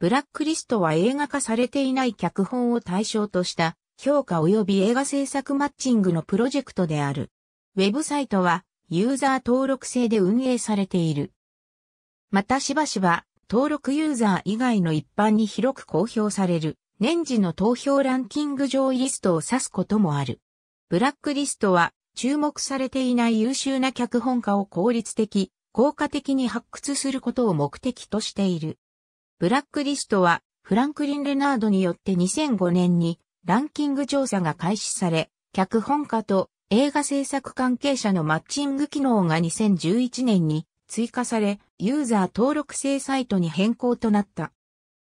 ブラックリストは映画化されていない脚本を対象とした評価及び映画制作マッチングのプロジェクトである。ウェブサイトはユーザー登録制で運営されている。またしばしば登録ユーザー以外の一般に広く公表される年次の投票ランキング上位リストを指すこともある。ブラックリストは注目されていない優秀な脚本家を効率的、効果的に発掘することを目的としている。ブラックリストは、フランクリン・レナードによって2005年にランキング調査が開始され、脚本家と映画制作関係者のマッチング機能が2011年に追加され、ユーザー登録制サイトに変更となった。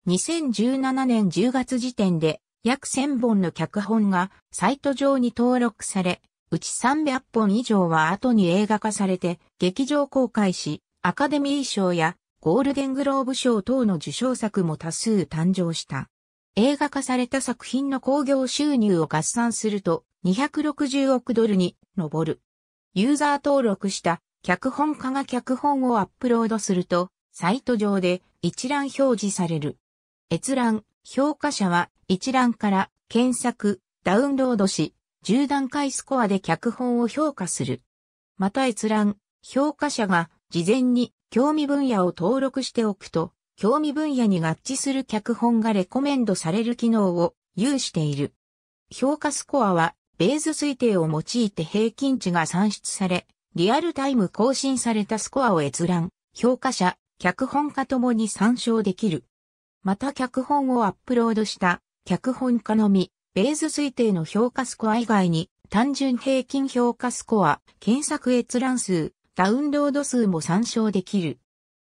2017年10月時点で約1000本の脚本がサイト上に登録され、うち300本以上は後に映画化されて劇場公開し、アカデミー賞やゴールデングローブ賞等の受賞作も多数誕生した。映画化された作品の興行収入を合算すると260億ドルに上る。ユーザー登録した脚本家が脚本をアップロードすると、サイト上で一覧表示される。閲覧、評価者は一覧から検索、ダウンロードし、10段階スコアで脚本を評価する。また閲覧、評価者が事前に興味分野を登録しておくと、興味分野に合致する脚本がレコメンドされる機能を有している。評価スコアは、ベース推定を用いて平均値が算出され、リアルタイム更新されたスコアを閲覧、評価者、脚本家ともに参照できる。また脚本をアップロードした脚本家のみ、ベース推定の評価スコア以外に単純平均評価スコア、検索閲覧数、ダウンロード数も参照できる。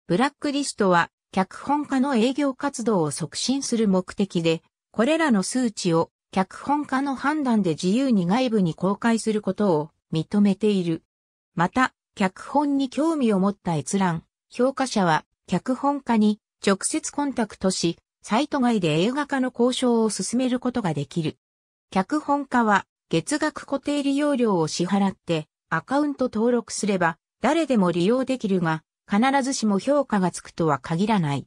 ブラックリストは、脚本家の営業活動を促進する目的で、これらの数値を脚本家の判断で自由に外部に公開することを認めている。また、脚本に興味を持った閲覧、評価者は脚本家に直接コンタクトし、サイト外で映画化の交渉を進めることができる。脚本家は月額固定利用料を支払ってアカウント登録すれば誰でも利用できるが、必ずしも評価がつくとは限らない。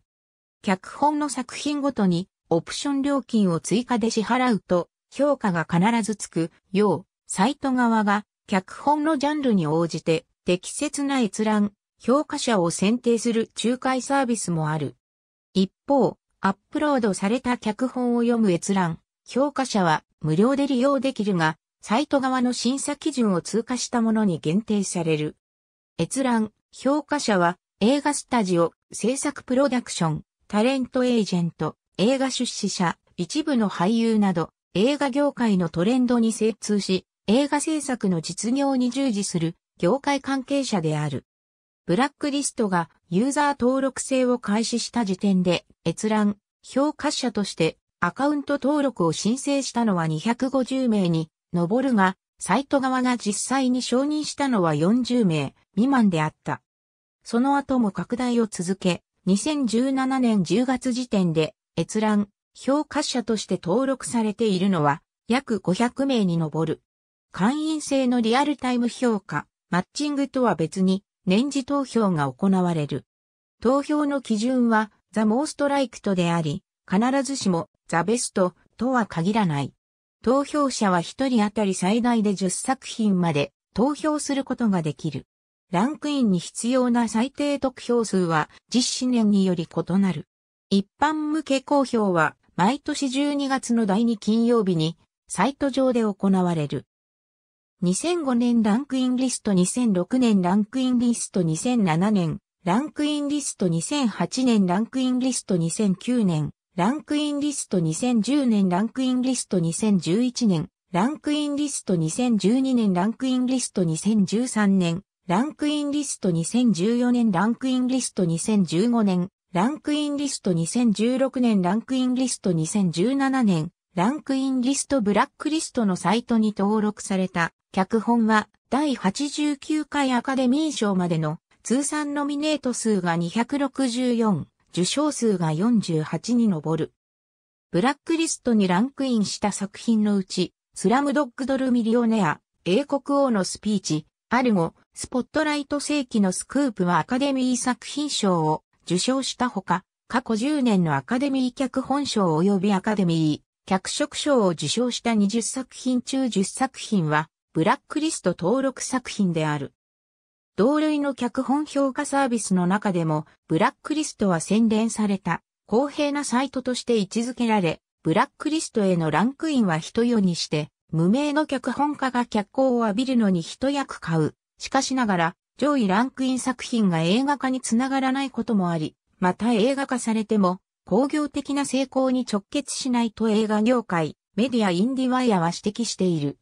脚本の作品ごとに、オプション料金を追加で支払うと、評価が必ずつくよう、サイト側が、脚本のジャンルに応じて、適切な閲覧、評価者を選定する仲介サービスもある。一方、アップロードされた脚本を読む閲覧、評価者は無料で利用できるが、サイト側の審査基準を通過したものに限定される。閲覧、評価者は、映画スタジオ、制作プロダクション、タレントエージェント、映画出資者、一部の俳優など、映画業界のトレンドに精通し、映画制作の実業に従事する業界関係者である。ブラックリストがユーザー登録制を開始した時点で閲覧、評価者としてアカウント登録を申請したのは250名に上るが、サイト側が実際に承認したのは40名。未満であった。その後も拡大を続け、2017年10月時点で閲覧、評価者として登録されているのは約500名に上る。会員制のリアルタイム評価、マッチングとは別に年次投票が行われる。投票の基準はザ・モーストライクとであり、必ずしもザ・ベストとは限らない。投票者は1人当たり最大で10作品まで投票することができる。ランクインに必要な最低得票数は実施年により異なる。一般向け公表は毎年12月の第2金曜日にサイト上で行われる。2005年ランクインリスト2006年ランクインリスト2007年ランクインリスト2008年ランクインリスト2009年ランクインリスト2010年ランクインリスト2011年ランクインリスト2012年ランクインリスト2013年ランクインリスト2014年ランクインリスト2015年、ランクインリスト2016年ランクインリスト2017年、ランクインリストブラックリストのサイトに登録された脚本は第89回アカデミー賞までの通算ノミネート数が264、受賞数が48に上る。ブラックリストにランクインした作品のうち、スラムドッグドルミリオネア、英国王のスピーチ、アルゴ、スポットライト世紀のスクープはアカデミー作品賞を受賞したほか、過去10年のアカデミー脚本賞及びアカデミー脚色賞を受賞した20作品中10作品は、ブラックリスト登録作品である。同類の脚本評価サービスの中でも、ブラックリストは洗練された、公平なサイトとして位置づけられ、ブラックリストへのランクインは人よにして、無名の脚本家が脚光を浴びるのに一役買う、しかしながら、上位ランクイン作品が映画化につながらないこともあり、また映画化されても、工業的な成功に直結しないと映画業界、メディアインディワイヤは指摘している。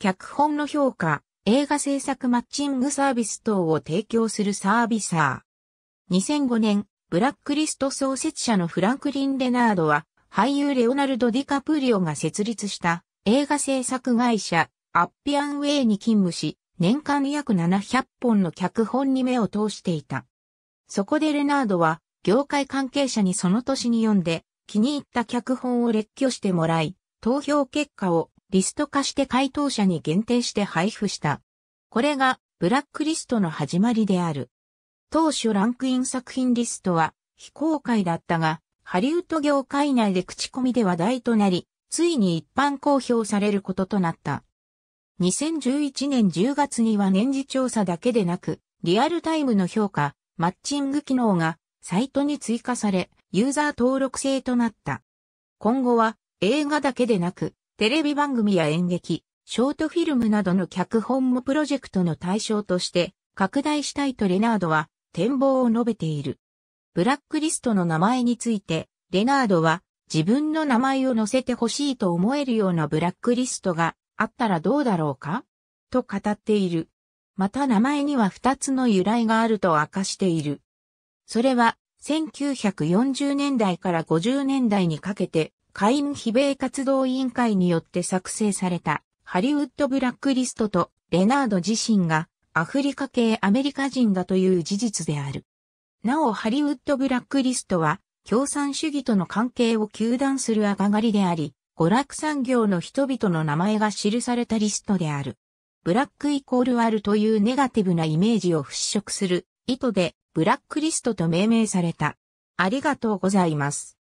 脚本の評価、映画制作マッチングサービス等を提供するサービサー。2005年、ブラックリスト創設者のフランクリン・レナードは、俳優レオナルド・ディカプリオが設立した映画制作会社、アッピアンウェイに勤務し、年間約700本の脚本に目を通していた。そこでレナードは、業界関係者にその年に読んで、気に入った脚本を列挙してもらい、投票結果をリスト化して回答者に限定して配布した。これが、ブラックリストの始まりである。当初ランクイン作品リストは非公開だったが、ハリウッド業界内で口コミで話題となり、ついに一般公表されることとなった。2011年10月には年次調査だけでなく、リアルタイムの評価、マッチング機能がサイトに追加され、ユーザー登録制となった。今後は映画だけでなく、テレビ番組や演劇、ショートフィルムなどの脚本もプロジェクトの対象として拡大したいとレナードは展望を述べている。ブラックリストの名前について、レナードは自分の名前を載せてほしいと思えるようなブラックリストがあったらどうだろうかと語っている。また名前には二つの由来があると明かしている。それは、1940年代から50年代にかけて、会員非米活動委員会によって作成された、ハリウッドブラックリストと、レナード自身が、アフリカ系アメリカ人だという事実である。なお、ハリウッドブラックリストは、共産主義との関係を糾弾するあ狩がりであり、娯楽産業の人々の名前が記されたリストである。ブラックイコールあるというネガティブなイメージを払拭する意図でブラックリストと命名された。ありがとうございます。